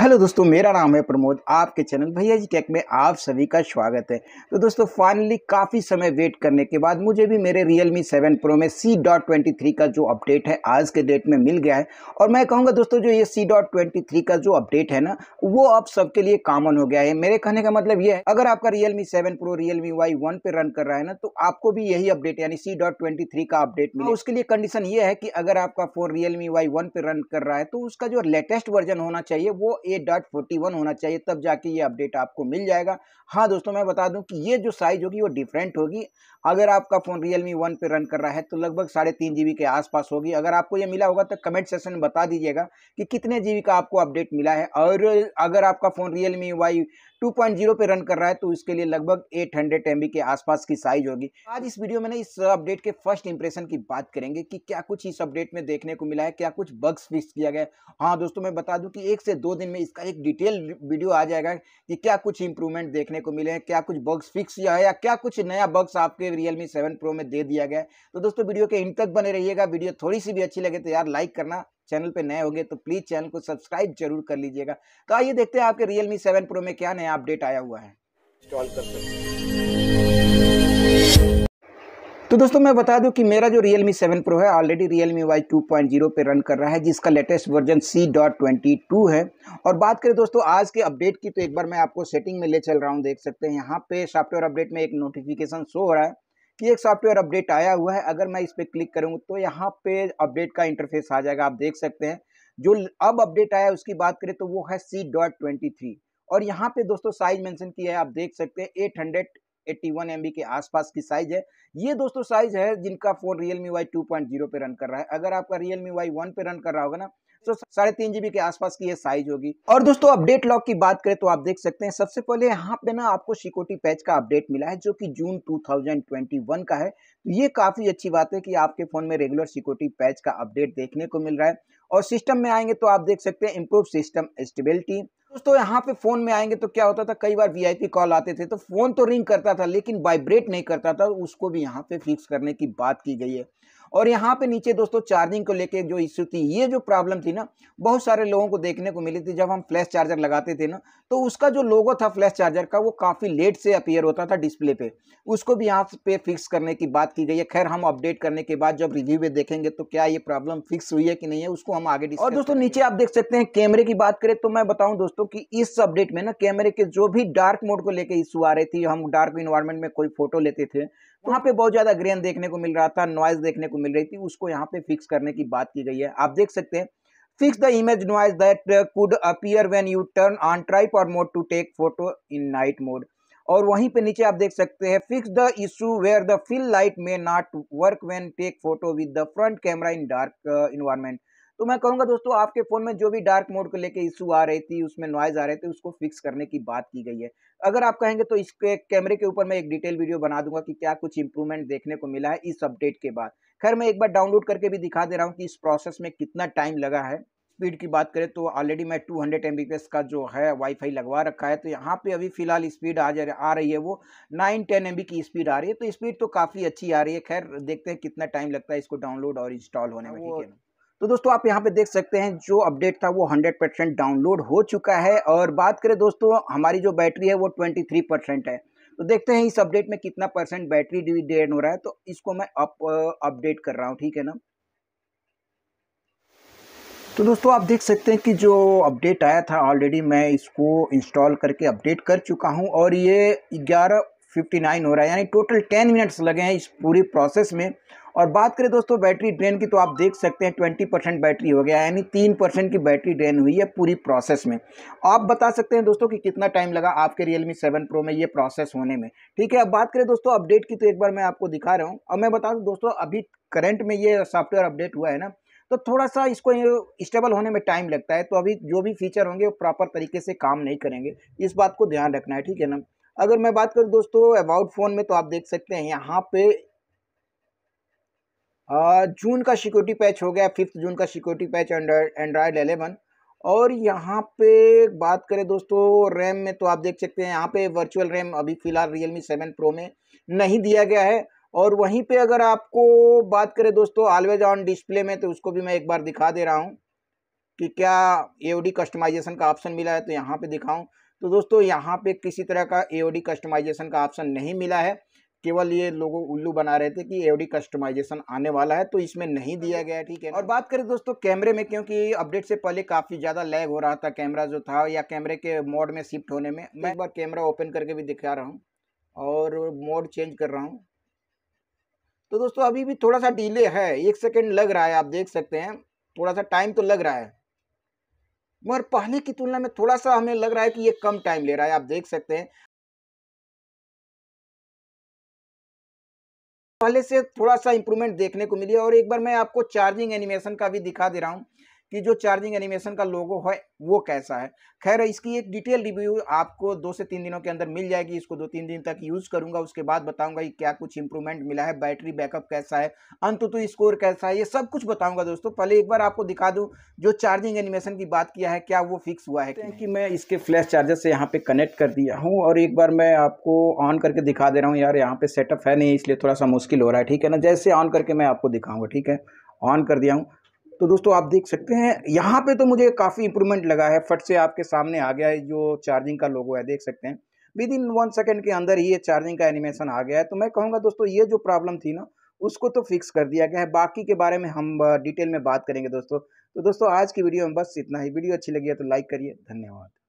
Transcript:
hello दोस्तों मेरा नाम है प्रमोद आपके चैनल भैया जी टेक में आप सभी का स्वागत है तो दोस्तों फाइनली काफ़ी समय वेट करने के बाद मुझे भी मेरे रियल मी सेवन प्रो में सी डॉट ट्वेंटी थ्री का जो अपडेट है आज के डेट में मिल गया है और मैं कहूँगा दोस्तों जो ये सी डॉट ट्वेंटी थ्री का जो अपडेट है ना वो अब सबके लिए कॉमन हो गया है मेरे कहने का मतलब ये है अगर आपका Realme seven pro Realme Y one पे रन कर रहा है ना तो आपको भी यही अपडेट यानी सी डॉट ट्वेंटी थ्री का अपडेट मिले उसके लिए कंडीशन ये है कि अगर आपका phone Realme Y one पे रन कर रहा है तो उसका जो लेटेस्ट वर्जन होना चाहिए वो होना चाहिए तब जाके ये अपडेट आपको मिल जाएगा हाँ दोस्तों मैं बता दूं कि ये जो साइज़ होगी वो डिफरेंट होगी अगर आपका फ़ोन रियल मी वन पर रन कर रहा है तो लगभग साढ़े तीन जी के आसपास होगी अगर आपको ये मिला होगा तो कमेंट सेशन में बता दीजिएगा कि कितने जी का आपको अपडेट मिला है और अगर आपका फ़ोन रियल मी वाई 2.0 पे रन कर रहा है तो इसके लिए लगभग 800 हंड्रेड के आसपास की साइज होगी आज इस वीडियो में ना इस अपडेट के फर्स्ट इंप्रेशन की बात करेंगे कि क्या कुछ इस अपडेट में देखने को मिला है क्या कुछ बग्स फिक्स किया गया हाँ दोस्तों मैं बता दूं कि एक से दो दिन में इसका एक डिटेल वीडियो आ जाएगा कि क्या कुछ इंप्रूवमेंट देखने को मिले हैं क्या कुछ बग्स फिक्स किया है या क्या कुछ नया बग्स आपके रियलमी सेवन प्रो में दे दिया गया है तो दोस्तों वीडियो के इन तक बने रहिएगा वीडियो थोड़ी सी भी अच्छी लगे तो यार लाइक करना चैनल पे नए होंगे तो प्लीज़ चैनल को सब्सक्राइब जरूर कर लीजिएगा तो आइए देखते हैं आपके रियल मी सेवन प्रो में क्या नया अपडेट आया हुआ है इंस्टॉल कर सकते तो दोस्तों मैं बता दूं कि मेरा जो Realme 7 Pro है ऑलरेडी Realme Y 2.0 पॉइंट पे रन कर रहा है जिसका लेटेस्ट वर्जन C.22 है और बात करें दोस्तों आज के अपडेट की तो एक बार मैं आपको सेटिंग में ले चल रहा हूं देख सकते हैं यहां पे सॉफ्टवेयर अपडेट में एक नोटिफिकेशन शो हो रहा है कि एक सॉफ्टवेयर अपडेट आया हुआ है अगर मैं इस पर क्लिक करूँ तो यहाँ पे अपडेट का इंटरफेस आ जाएगा आप देख सकते हैं जो अब अपडेट आया है उसकी बात करें तो वो है सी डॉट ट्वेंटी थ्री और यहाँ पे दोस्तों साइज मेंशन किया है आप देख सकते हैं eight hundred eighty one M के आसपास की साइज है ये दोस्तों साइज है जिनका phone Realme Y two point zero पे रन कर रहा है अगर आपका रियल मी वाई वन पे रन कर रहा होगा ना तो साढ़े तीन जीबी के आसपास की ये साइज होगी और दोस्तों अपडेट लॉक की बात करें तो आप देख सकते हैं सबसे पहले यहाँ पे ना आपको सिक्योरिटी पैच का अपडेट मिला है जो कि जून 2021 का है तो ये काफ़ी अच्छी बात है कि आपके फ़ोन में रेगुलर सिक्योरिटी पैच का अपडेट देखने को मिल रहा है और सिस्टम में आएंगे तो आप देख सकते हैं इम्प्रूव सिस्टम स्टेबिलिटी दोस्तों यहाँ पे फोन में आएंगे तो क्या होता था कई बार वीआईपी कॉल आते थे तो फोन तो रिंग करता था लेकिन वाइब्रेट नहीं करता था उसको भी यहाँ पे फिक्स करने की बात की गई है और यहाँ पे नीचे दोस्तों चार्जिंग को लेके जो इश्यू थी ये जो प्रॉब्लम थी ना बहुत सारे लोगों को देखने को मिली थी जब हम फ्लैश चार्जर लगाते थे ना तो उसका जो लोगो था फ्लैश चार्जर का वो काफ़ी लेट से अपियर होता था डिस्प्ले पे उसको भी यहाँ पे फिक्स करने की बात की गई है खैर हम अपडेट करने के बाद जब रिव्यू में देखेंगे तो क्या ये प्रॉब्लम फिक्स हुई है कि नहीं है उसको हम आगे और दोस्तों नीचे आप देख सकते हैं कैमरे की बात करें तो मैं बताऊँ दोस्तों की इस अपडेट में ना कैमरे के जो भी डार्क मोड को लेकर इश्यू आ रही थी हम डार्क इन्वायरमेंट में कोई फोटो लेते थे वहाँ पे बहुत ज़्यादा ग्रेन देखने को मिल रहा था नॉइज देखने को को मिल रही थी उसको यहाँ पे फिक्स करने की बात की गई है आप देख सकते हैं fix the image noise that could appear when you turn on और mode to take photo in night mode और वहीं पे नीचे आप देख सकते हैं fix the issue where the fill light may not work when take photo with the front camera in dark environment तो मैं कहूँगा दोस्तों आपके फ़ोन में जो भी डार्क मोड को लेके इशू आ रही थी उसमें नॉइज़ आ रहे थे उसको फिक्स करने की बात की गई है अगर आप कहेंगे तो इसके कैमरे के ऊपर मैं एक डिटेल वीडियो बना दूंगा कि क्या कुछ इंप्रूवमेंट देखने को मिला है इस अपडेट के बाद खैर मैं एक बार डाउनलोड करके भी दिखा दे रहा हूँ कि इस प्रोसेस में कितना टाइम लगा है स्पीड की बात करें तो ऑलरेडी मैं 200 हंड्रेड का जो है वाईफाई लगवा रखा है तो यहाँ पे अभी फिलहाल स्पीड आ जा आ रही है वो 9 टेन एम की स्पीड आ रही है तो स्पीड तो काफ़ी अच्छी आ रही है खैर देखते हैं कितना टाइम लगता है इसको डाउनलोड और इंस्टॉल होने में ठीक है तो दोस्तों आप यहाँ पे देख सकते हैं जो अपडेट था वो 100 परसेंट डाउनलोड हो चुका है और बात करें दोस्तों हमारी जो बैटरी है वो 23 परसेंट है तो देखते हैं इस अपडेट में कितना परसेंट बैटरी डिडेन हो रहा है तो इसको मैं अप अपडेट कर रहा हूँ ठीक है ना तो दोस्तों आप देख सकते हैं कि जो अपडेट आया था ऑलरेडी मैं इसको इंस्टॉल करके अपडेट कर चुका हूं और ये ग्यारह 59 हो रहा है यानी टोटल 10 मिनट्स लगे हैं इस पूरी प्रोसेस में और बात करें दोस्तों बैटरी ड्रेन की तो आप देख सकते हैं ट्वेंटी परसेंट बैटरी हो गया यानी तीन परसेंट की बैटरी ड्रेन हुई है पूरी प्रोसेस में आप बता सकते हैं दोस्तों कि कितना टाइम लगा आपके रियलमी सेवन प्रो में ये प्रोसेस होने में ठीक है अब बात करें दोस्तों अपडेट की तो एक बार मैं आपको दिखा रहा हूँ और मैं बता दूँ दोस्तों अभी करंट में ये सॉफ्टवेयर अपडेट हुआ है ना तो थोड़ा सा इसको स्टेबल होने में टाइम लगता है तो अभी जो भी फीचर होंगे वो प्रॉपर तरीके से काम नहीं करेंगे इस बात को ध्यान रखना है ठीक है ना अगर मैं बात करूँ दोस्तों अबाउट फ़ोन में तो आप देख सकते हैं यहाँ पे जून का सिक्योरिटी पैच हो गया फिफ्थ जून का security patch Android Android eleven और यहाँ पे बात करें दोस्तों रैम में तो आप देख सकते हैं यहाँ पे वर्चुअल रैम अभी फ़िलहाल रियल मी सेवन प्रो में नहीं दिया गया है और वहीं पे अगर आपको बात करें दोस्तों ऑलवेज ऑन डिस्प्ले में तो उसको भी मैं एक बार दिखा दे रहा हूँ कि क्या ए कस्टमाइजेशन का ऑप्शन मिला है तो यहाँ पे दिखाऊँ तो दोस्तों यहाँ पे किसी तरह का ए कस्टमाइजेशन का ऑप्शन नहीं मिला है केवल ये लोगों उल्लू बना रहे थे कि ए कस्टमाइजेशन आने वाला है तो इसमें नहीं दिया गया ठीक है और बात करें दोस्तों कैमरे में क्योंकि अपडेट से पहले काफ़ी ज़्यादा लैग हो रहा था कैमरा जो था या कैमरे के मोड में शिफ्ट होने में मैं एक बार कैमरा ओपन करके भी दिखा रहा हूँ और मोड चेंज कर रहा हूँ तो दोस्तों अभी भी थोड़ा सा डिले है एक सेकेंड लग रहा है आप देख सकते हैं थोड़ा सा टाइम तो लग रहा है मगर पहले की तुलना में थोड़ा सा हमें लग रहा है कि ये कम टाइम ले रहा है आप देख सकते हैं पहले से थोड़ा सा इंप्रूवमेंट देखने को मिली और एक बार मैं आपको चार्जिंग एनिमेशन का भी दिखा दे रहा हूं कि जो चार्जिंग एनिमेशन का लोगो है वो कैसा है खैर इसकी एक डिटेल रिव्यू आपको दो से तीन दिनों के अंदर मिल जाएगी इसको दो तीन दिन तक यूज़ करूंगा उसके बाद बताऊंगा कि क्या कुछ इंप्रूवमेंट मिला है बैटरी बैकअप कैसा है अंतुतु स्कोर कैसा है ये सब कुछ बताऊंगा दोस्तों पहले एक बार आपको दिखा दूँ जो चार्जिंग एनिमेशन की बात किया है क्या वो फिक्स हुआ है क्योंकि तो मैं इसके फ्लैश चार्जर से यहाँ पर कनेक्ट कर दिया हूँ और एक बार मैं आपको ऑन करके दिखा दे रहा हूँ यार यहाँ पर सेटअप है नहीं इसलिए थोड़ा सा मुश्किल हो रहा है ठीक है ना जैसे ऑन करके मैं आपको दिखाऊँगा ठीक है ऑन कर दिया हूँ तो दोस्तों आप देख सकते हैं यहाँ पे तो मुझे काफ़ी इंप्रूवमेंट लगा है फट से आपके सामने आ गया है जो चार्जिंग का लोगो है देख सकते हैं विद इन वन सेकेंड के अंदर ही ये चार्जिंग का एनिमेशन आ गया है तो मैं कहूँगा दोस्तों ये जो प्रॉब्लम थी ना उसको तो फिक्स कर दिया गया है बाकी के बारे में हम डिटेल में बात करेंगे दोस्तों तो दोस्तों आज की वीडियो में बस इतना ही वीडियो अच्छी लगी है तो लाइक करिए धन्यवाद